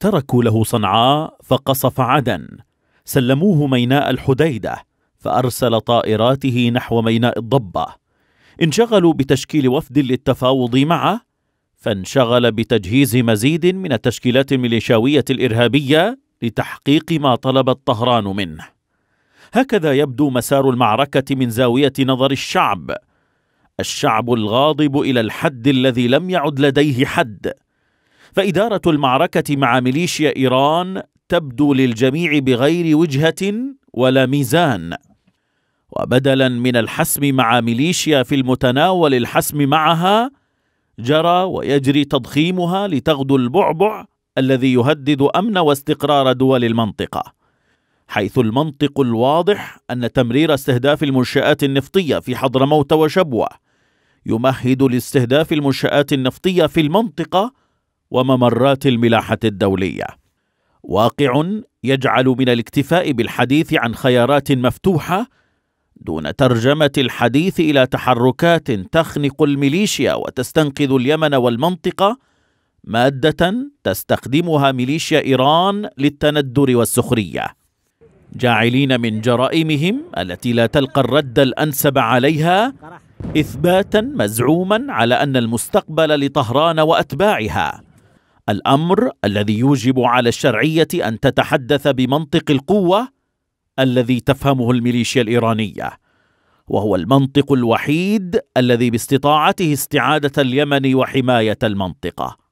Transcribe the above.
تركوا له صنعاء فقصف عدن سلموه ميناء الحديده فارسل طائراته نحو ميناء الضبه انشغلوا بتشكيل وفد للتفاوض معه فانشغل بتجهيز مزيد من التشكيلات الميليشاويه الارهابيه لتحقيق ما طلبت طهران منه هكذا يبدو مسار المعركه من زاويه نظر الشعب الشعب الغاضب الى الحد الذي لم يعد لديه حد فإدارة المعركة مع ميليشيا إيران تبدو للجميع بغير وجهة ولا ميزان وبدلا من الحسم مع ميليشيا في المتناول الحسم معها جرى ويجري تضخيمها لتغدو البعبع الذي يهدد امن واستقرار دول المنطقه حيث المنطق الواضح ان تمرير استهداف المنشات النفطيه في حضرموت وشبوه يمهد لاستهداف المنشات النفطيه في المنطقه وممرات الملاحه الدوليه واقع يجعل من الاكتفاء بالحديث عن خيارات مفتوحه دون ترجمه الحديث الى تحركات تخنق الميليشيا وتستنقذ اليمن والمنطقه ماده تستخدمها ميليشيا ايران للتندر والسخريه جاعلين من جرائمهم التي لا تلقى الرد الانسب عليها اثباتا مزعوما على ان المستقبل لطهران واتباعها الامر الذي يوجب على الشرعيه ان تتحدث بمنطق القوه الذي تفهمه الميليشيا الايرانيه وهو المنطق الوحيد الذي باستطاعته استعاده اليمن وحمايه المنطقه